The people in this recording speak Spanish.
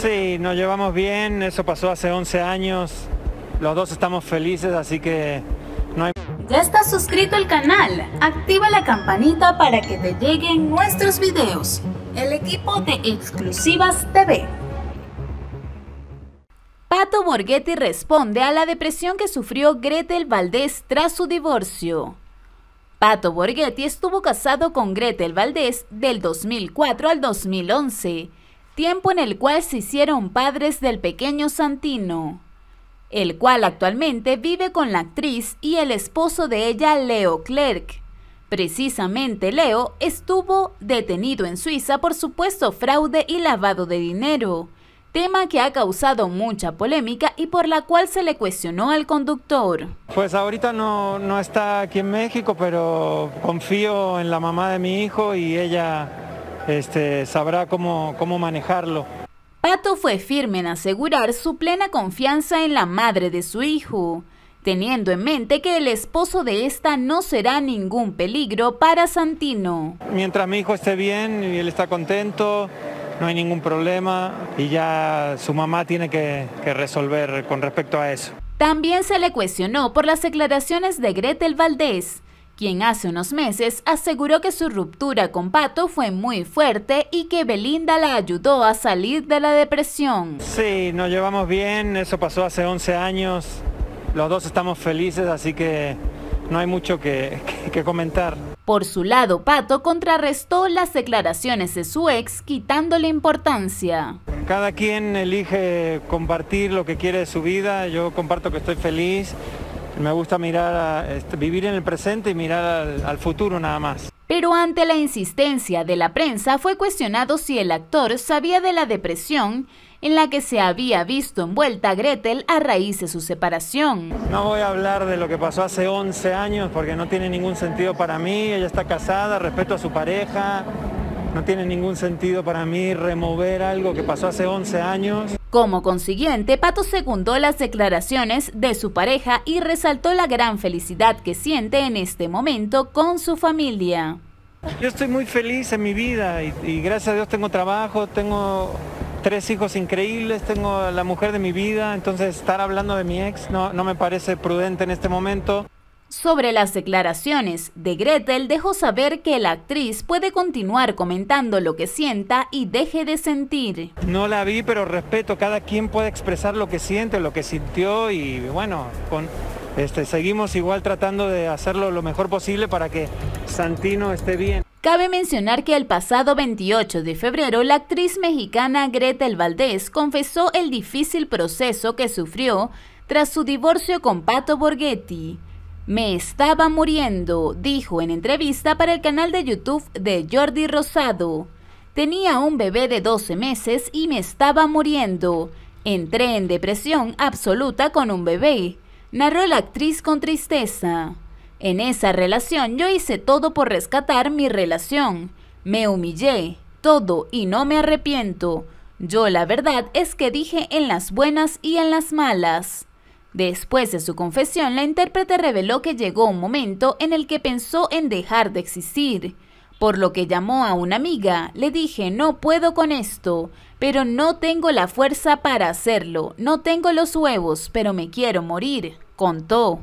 Sí, nos llevamos bien, eso pasó hace 11 años, los dos estamos felices, así que no hay... ¿Ya estás suscrito al canal? Activa la campanita para que te lleguen nuestros videos. El equipo de Exclusivas TV. Pato Borghetti responde a la depresión que sufrió Gretel Valdés tras su divorcio. Pato Borghetti estuvo casado con Gretel Valdés del 2004 al 2011 tiempo en el cual se hicieron padres del pequeño Santino, el cual actualmente vive con la actriz y el esposo de ella, Leo Clerc. Precisamente Leo estuvo detenido en Suiza por supuesto fraude y lavado de dinero, tema que ha causado mucha polémica y por la cual se le cuestionó al conductor. Pues ahorita no, no está aquí en México, pero confío en la mamá de mi hijo y ella este, sabrá cómo, manejarlo. Pato fue firme en asegurar su plena confianza en la madre de su hijo, teniendo en mente que el esposo de esta no será ningún peligro para Santino. Mientras mi hijo esté bien y él está contento, no hay ningún problema y ya su mamá tiene que, que resolver con respecto a eso. También se le cuestionó por las declaraciones de Gretel Valdés, quien hace unos meses aseguró que su ruptura con Pato fue muy fuerte y que Belinda la ayudó a salir de la depresión. Sí, nos llevamos bien, eso pasó hace 11 años, los dos estamos felices, así que no hay mucho que, comentar. Por su lado, Pato contrarrestó las declaraciones de su ex quitándole importancia. Cada quien elige compartir lo que quiere de su vida, yo comparto que estoy feliz, me gusta mirar, a, este, vivir en el presente y mirar al, al futuro nada más. Pero ante la insistencia de la prensa fue cuestionado si el actor sabía de la depresión en la que se había visto envuelta Gretel a raíz de su separación. No voy a hablar de lo que pasó hace 11 años porque no tiene ningún sentido para mí. Ella está casada, respeto a su pareja, no tiene ningún sentido para mí remover algo que pasó hace 11 años. Como consiguiente, Pato secundó las declaraciones de su pareja y resaltó la gran felicidad que siente en este momento con su familia. Yo estoy muy feliz en mi vida y, gracias a Dios tengo trabajo, tengo tres hijos increíbles, tengo la mujer de mi vida, entonces estar hablando de mi ex no me parece prudente en este momento. Sobre las declaraciones de Gretel dejó saber que la actriz puede continuar comentando lo que sienta y deje de sentir. No la vi, pero respeto, cada quien puede expresar lo que siente, lo que sintió y bueno, este, seguimos igual tratando de hacerlo lo mejor posible para que Santino esté bien. Cabe mencionar que el pasado 28 de febrero, la actriz mexicana Gretel Valdés confesó el difícil proceso que sufrió tras su divorcio con Pato Borghetti. Me estaba muriendo, dijo en entrevista para el canal de YouTube de Jordi Rosado. Tenía un bebé de 12 meses y me estaba muriendo. Entré en depresión absoluta con un bebé, narró la actriz con tristeza. En esa relación yo hice todo por rescatar mi relación. Me humillé, todo, y no me arrepiento. Yo la verdad es que dije en las buenas y en las malas. Después de su confesión, la intérprete reveló que llegó un momento en el que pensó en dejar de existir, por lo que llamó a una amiga. Le dije, no puedo con esto, pero no tengo la fuerza para hacerlo, no tengo los huevos, pero me quiero morir, contó.